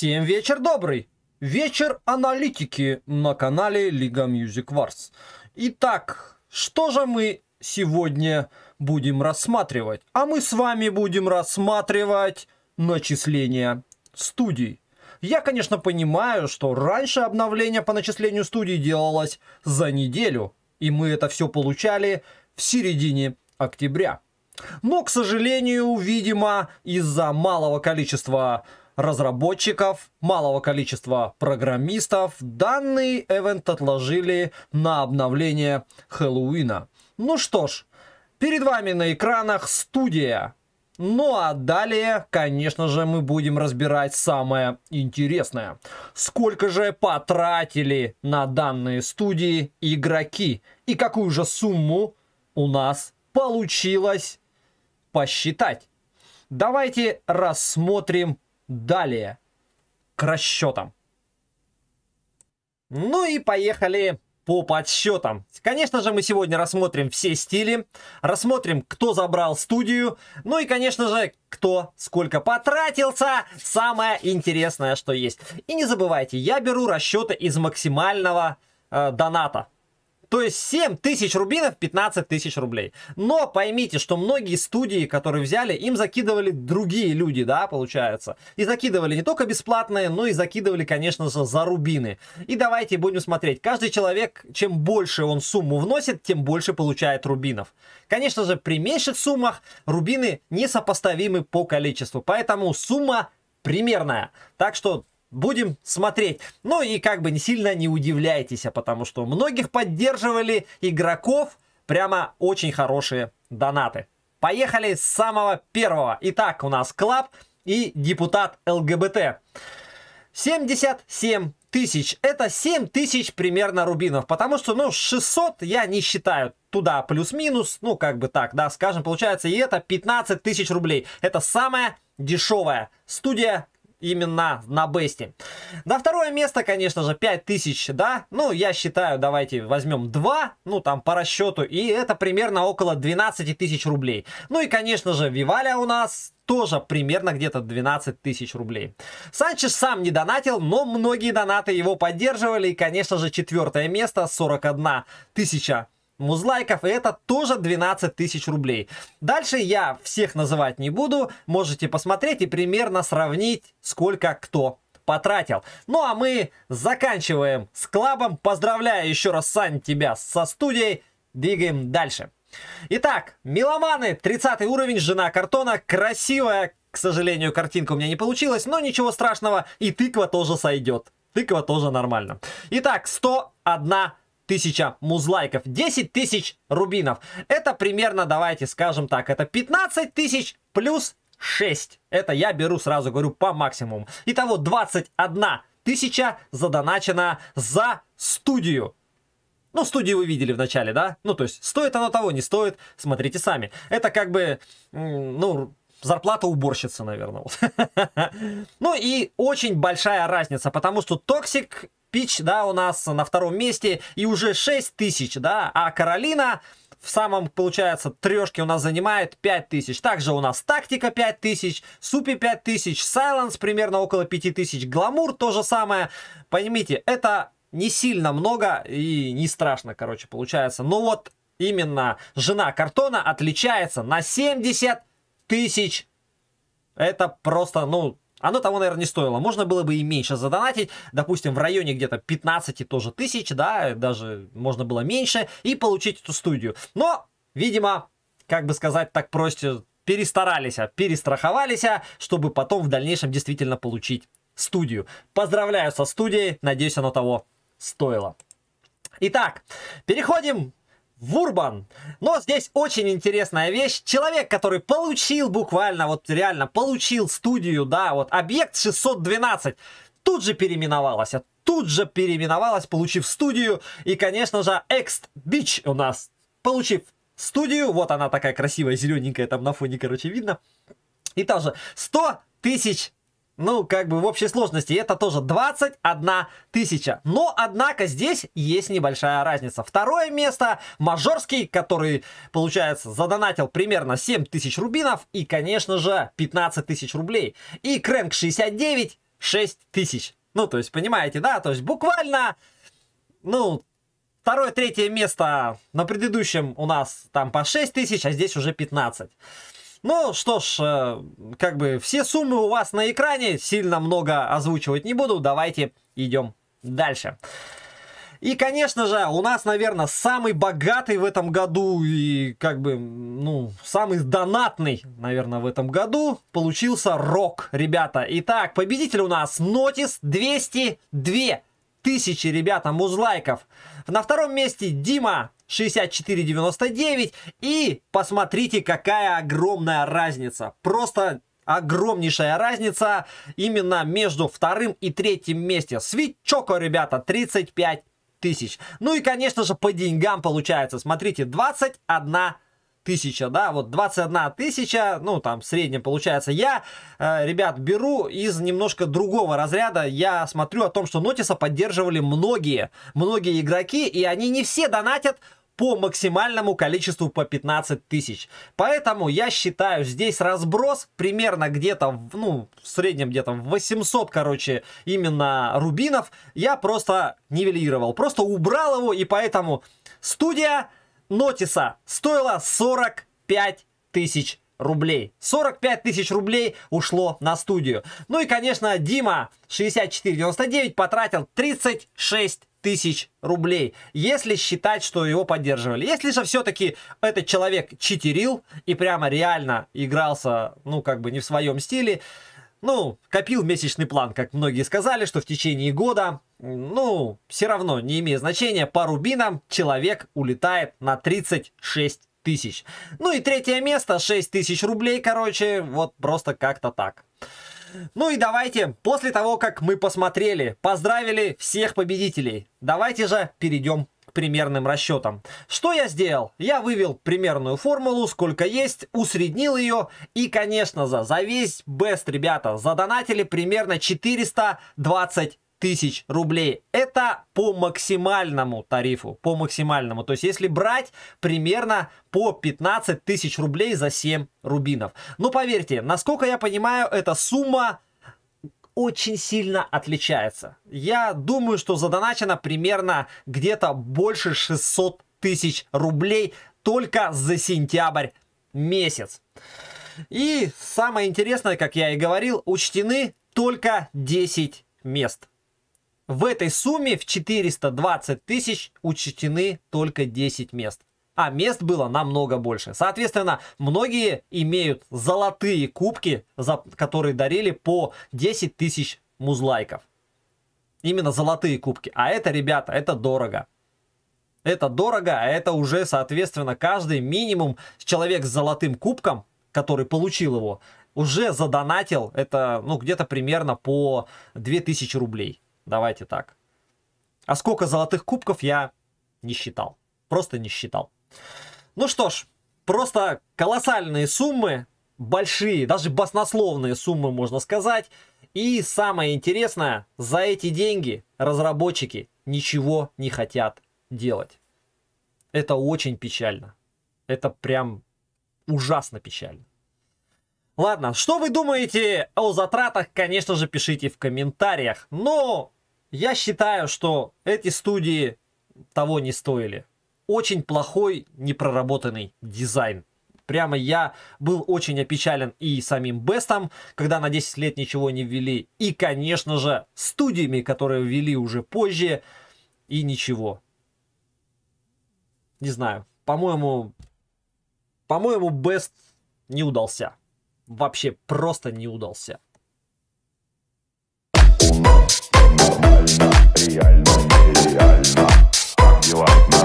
Всем вечер добрый! Вечер аналитики на канале Лига Music Wars. Итак, что же мы сегодня будем рассматривать? А мы с вами будем рассматривать начисления студий. Я, конечно, понимаю, что раньше обновление по начислению студий делалось за неделю, и мы это все получали в середине октября. Но, к сожалению, видимо, из-за малого количества разработчиков, малого количества программистов, данный эвент отложили на обновление Хэллоуина. Ну что ж, перед вами на экранах студия. Ну а далее, конечно же, мы будем разбирать самое интересное. Сколько же потратили на данные студии игроки? И какую же сумму у нас получилось посчитать? Давайте рассмотрим Далее, к расчетам. Ну и поехали по подсчетам. Конечно же, мы сегодня рассмотрим все стили, рассмотрим, кто забрал студию, ну и, конечно же, кто сколько потратился. Самое интересное, что есть. И не забывайте, я беру расчеты из максимального э, доната. То есть 7 тысяч рубинов, 15 тысяч рублей. Но поймите, что многие студии, которые взяли, им закидывали другие люди, да, получается. И закидывали не только бесплатные, но и закидывали, конечно же, за рубины. И давайте будем смотреть. Каждый человек, чем больше он сумму вносит, тем больше получает рубинов. Конечно же, при меньших суммах рубины несопоставимы по количеству. Поэтому сумма примерная. Так что будем смотреть. Ну и как бы не сильно не удивляйтесь, а потому что многих поддерживали игроков прямо очень хорошие донаты. Поехали с самого первого. Итак, у нас Клаб и депутат ЛГБТ. 77 тысяч. Это 7 тысяч примерно рубинов. Потому что, ну, 600 я не считаю туда плюс-минус. Ну, как бы так, да, скажем, получается. И это 15 тысяч рублей. Это самая дешевая студия именно на бесте. На второе место, конечно же, 5000, да? Ну, я считаю, давайте возьмем 2, ну, там, по расчету, и это примерно около 12 тысяч рублей. Ну и, конечно же, Виваля у нас тоже примерно где-то 12 тысяч рублей. Санчес сам не донатил, но многие донаты его поддерживали. И, конечно же, четвертое место, 41 тысяча музлайков, и это тоже 12 тысяч рублей. Дальше я всех называть не буду, можете посмотреть и примерно сравнить, сколько кто потратил. Ну а мы заканчиваем с клабом. Поздравляю еще раз, Сань, тебя со студией. Двигаем дальше. Итак, меломаны, 30 уровень, жена картона, красивая, к сожалению, картинка у меня не получилась, но ничего страшного, и тыква тоже сойдет. Тыква тоже нормально. Итак, 101 тысяча музлайков, 10 тысяч рубинов. Это примерно, давайте скажем так, это 15 тысяч плюс 6. Это я беру сразу, говорю, по максимуму. Итого 21 тысяча задоначена за студию. Ну, студию вы видели в начале, да? Ну, то есть, стоит оно того, не стоит, смотрите сами. Это как бы, ну, зарплата уборщицы, наверное. ну и очень большая разница, потому что Токсик Пич, да, у нас на втором месте и уже 6 тысяч, да, а Каролина в самом, получается, трешке у нас занимает тысяч. Также у нас тактика 5000, супи тысяч, сайленс примерно около тысяч, гламур то же самое. Поймите, это не сильно много и не страшно, короче, получается. Но вот именно жена картона отличается на 70 тысяч. Это просто, ну, оно того, наверное, не стоило. Можно было бы и меньше задонатить, допустим, в районе где-то 15 тоже тысяч, да, даже можно было меньше, и получить эту студию. Но, видимо, как бы сказать так проще, перестарались, а перестраховались, а, чтобы потом в дальнейшем действительно получить студию. Поздравляю со студией, надеюсь, оно того стоило. Итак, переходим в Урбан. Но здесь очень интересная вещь. Человек, который получил буквально, вот реально получил студию, да, вот объект 612, тут же переименовалась, а тут же переименовалась, получив студию. И, конечно же, Экст Бич у нас, получив студию, вот она такая красивая, зелененькая, там на фоне, короче, видно. И тоже же 100 тысяч ну, как бы в общей сложности это тоже 21 тысяча. Но, однако, здесь есть небольшая разница. Второе место Мажорский, который, получается, задонатил примерно 7 тысяч рубинов и, конечно же, 15 тысяч рублей. И Крэнк 69 6 тысяч. Ну, то есть, понимаете, да? То есть, буквально, ну, второе, третье место на предыдущем у нас там по 6 тысяч, а здесь уже 15. Ну что ж, э, как бы все суммы у вас на экране, сильно много озвучивать не буду, давайте идем дальше. И, конечно же, у нас, наверное, самый богатый в этом году и, как бы, ну, самый донатный, наверное, в этом году получился Рок, ребята. Итак, победитель у нас Нотис 202 тысячи, ребята, музлайков. На втором месте Дима 64,99. И посмотрите, какая огромная разница. Просто огромнейшая разница именно между вторым и третьим месте. Свитчоко, ребята, 35 тысяч. Ну и, конечно же, по деньгам получается. Смотрите, 21 тысяча, да, вот 21 тысяча, ну, там, в среднем получается. Я, э, ребят, беру из немножко другого разряда. Я смотрю о том, что Нотиса поддерживали многие, многие игроки, и они не все донатят по максимальному количеству по 15 тысяч. Поэтому я считаю, здесь разброс примерно где-то, ну, в среднем где-то 800, короче, именно рубинов. Я просто нивелировал, просто убрал его, и поэтому студия Нотиса стоила 45 тысяч рублей. 45 тысяч рублей ушло на студию. Ну и, конечно, Дима 6499 потратил 36 тысяч рублей, если считать, что его поддерживали. Если же все-таки этот человек читерил и прямо реально игрался, ну, как бы не в своем стиле, ну, копил месячный план, как многие сказали, что в течение года ну, все равно не имеет значения, по рубинам человек улетает на 36 тысяч. Ну и третье место, 6 тысяч рублей, короче, вот просто как-то так. Ну и давайте, после того, как мы посмотрели, поздравили всех победителей, давайте же перейдем к примерным расчетам. Что я сделал? Я вывел примерную формулу, сколько есть, усреднил ее и, конечно же, за весь бест, ребята, задонатили примерно 420 тысяч рублей. Это по максимальному тарифу, по максимальному. То есть, если брать примерно по 15 тысяч рублей за 7 рубинов. Но поверьте, насколько я понимаю, эта сумма очень сильно отличается. Я думаю, что задоначено примерно где-то больше 600 тысяч рублей только за сентябрь месяц. И самое интересное, как я и говорил, учтены только 10 мест. В этой сумме в 420 тысяч учтены только 10 мест. А мест было намного больше. Соответственно, многие имеют золотые кубки, за, которые дарили по 10 тысяч музлайков. Именно золотые кубки. А это, ребята, это дорого. Это дорого, а это уже, соответственно, каждый минимум человек с золотым кубком, который получил его, уже задонатил, это, ну, где-то примерно по 2000 рублей. Давайте так. А сколько золотых кубков я не считал. Просто не считал. Ну что ж, просто колоссальные суммы, большие, даже баснословные суммы, можно сказать. И самое интересное, за эти деньги разработчики ничего не хотят делать. Это очень печально. Это прям ужасно печально. Ладно, что вы думаете о затратах, конечно же, пишите в комментариях. Но я считаю, что эти студии того не стоили. Очень плохой, непроработанный дизайн. Прямо я был очень опечален и самим Бестом, когда на 10 лет ничего не ввели, и, конечно же, студиями, которые ввели уже позже, и ничего. Не знаю, по-моему, по-моему, Бест не удался. Вообще просто не удался. реально, реально нереально Как девать